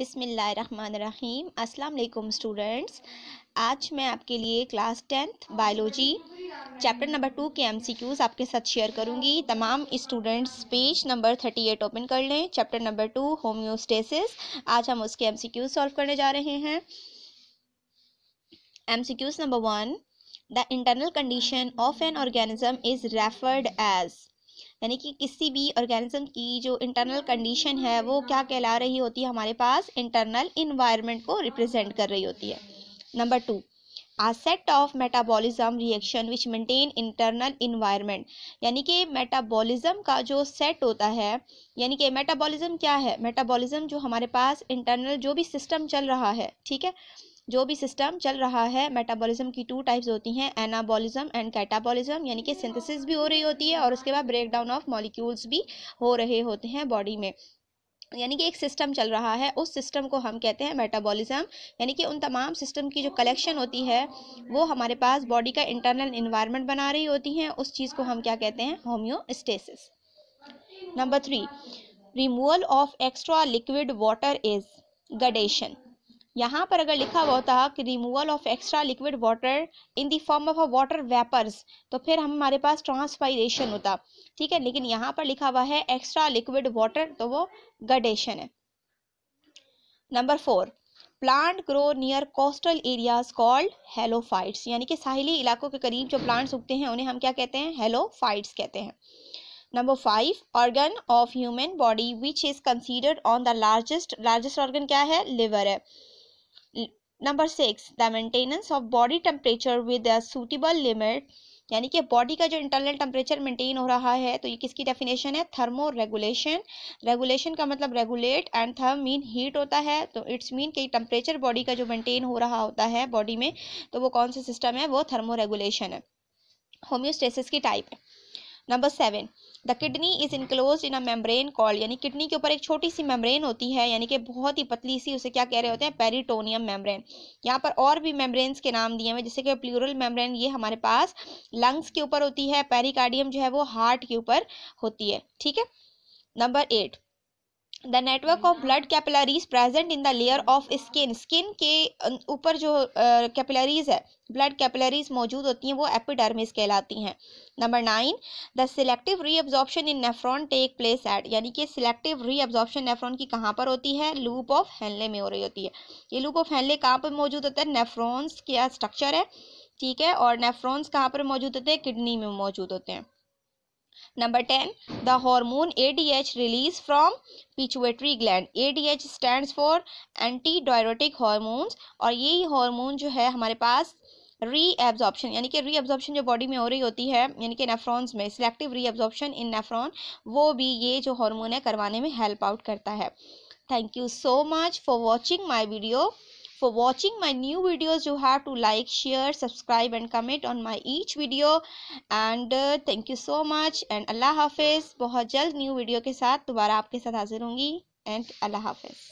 बिसमीम् अस्सलाम स्टूडेंट्स आज मैं आपके लिए class tenth biology chapter number two के एमसीक्यूज़ आपके साथ शेयर करूंगी तमाम students page number thirty eight open कर लें चैप्टर नंबर टू होम्योस्टेसिस आज हम उसके एमसीक्यूज़ सॉल्व करने जा रहे हैं MCQs number one the internal condition of an organism is referred as यानी कि किसी भी ऑर्गेनिज्म की जो इंटरनल कंडीशन है वो क्या कहला रही होती है हमारे पास इंटरनल इन्वायरमेंट को रिप्रेजेंट कर रही होती है number two a set of metabolism reaction which maintain internal environment यानी कि मेटाबॉलिज्म का जो सेट होता है यानी कि मेटाबॉलिज्म क्या है मेटाबॉलिज्म जो हमारे पास इंटरनल जो भी सिस्टम चल रहा है ठीक है जो भी सिस्टम चल रहा है मेटाबॉलिज्म की टू टाइप्स होती हैं एनाबॉलिज्म एंड कैटाबॉलिज्म यानी कि सिंथेसिस भी हो रही होती है और उसके बाद ब्रेक डाउन ऑफ मॉलिक्यूल्स भी हो रहे होते हैं बॉडी में यानी कि एक सिस्टम चल रहा है उस सिस्टम को हम कहते हैं मेटाबॉलिज्म यानी कि उन तमाम सिस्टम की जो कलेक्शन होती है वो हमारे पास बॉडी का इंटरनल इन्वायरमेंट बना रही होती हैं उस चीज़ को हम क्या कहते हैं homeostasis number three removal of extra liquid water is guttation यहाँ पर अगर लिखा हुआ होता कि removal of extra liquid water in the form of a water vapours तो फिर हम हमारे पास ट्रांसपाइरेशन होता ठीक है लेकिन यहाँ पर लिखा हुआ है एक्स्ट्रा लिक्विड वाटर तो वो गडेशन है number four plant grow near coastal areas called halophytes यानी कि साहिली इलाकों के करीब जो प्लांट्स उगते हैं उन्हें हम क्या कहते हैं हेलोफाइट्स कहते हैं number five organ of human body which is considered on the largest largest organ क्या है लिवर है number six the maintenance of body temperature with a suitable limit यानी कि बॉडी का जो इंटरनल टेम्परेचर मेंटेन हो रहा है तो ये किसकी डेफिनेशन है थर्मो रेगुलेशन रेगुलेशन का मतलब regulate and therm mean heat होता है तो इट्स मीन कि टेम्परेचर बॉडी का जो मेंटेन हो रहा होता है बॉडी में तो वो कौन सा सिस्टम है वो थर्मो रेगुलेशन है होम्योस्टेसिस की टाइप है number seven the kidney is enclose in a membrane call यानी किडनी के ऊपर एक छोटी सी मेम्ब्रेन होती है यानी कि बहुत ही पतली सी उसे क्या कह रहे होते हैं पेरिटोनियम मेम्ब्रेन यहाँ पर और भी मेम्ब्रेन्स के नाम दिए हुए जैसे कि प्लूरल मेम्ब्रेन ये हमारे पास लंग्स के ऊपर होती है पेरिकार्डियम जो है वो हार्ट के ऊपर होती है ठीक है number eight the network of blood capillaries present in the layer of skin skin के ऊपर जो कैपिलरीज uh, है ब्लड कैपिलरीज मौजूद होती हैं वो एपिडर्मिस कहलाती हैं number nine the selective reabsorption in nephron take place at यानी कि सिलेक्टिव रीअब्जॉर्प्शन नेफ्रॉन की कहाँ पर होती है लूप ऑफ हेनले में हो रही होती है ये लूप ऑफ हेनले कहाँ पर मौजूद होता है नेफ्रॉन्स का स्ट्रक्चर है ठीक है और नेफ्रॉन्स कहाँ पर मौजूद होते हैं किडनी में मौजूद होते हैं Number 10. The hormone ADH released from pituitary gland A stands for anti diuretic hormones और यही हार्मोन जो है हमारे पास री एब्जॉर्प्शन यानी कि री एब्जॉर्प्शन जो बॉडी में हो रही होती है यानी कि नेफ्रॉन्स में सिलेक्टिव री एब्जॉर्प्शन इन नेफ्रॉन वो भी ये जो हार्मोन है करवाने में हेल्प आउट करता है thank you so much for watching my video For watching my new videos, you have to like, share, subscribe and comment on my each video. And uh, thank you so much and Allah Hafiz. बहुत जल्द new video के साथ दोबारा आपके साथ हाजिर होंगी and अल्लाह हाफिज़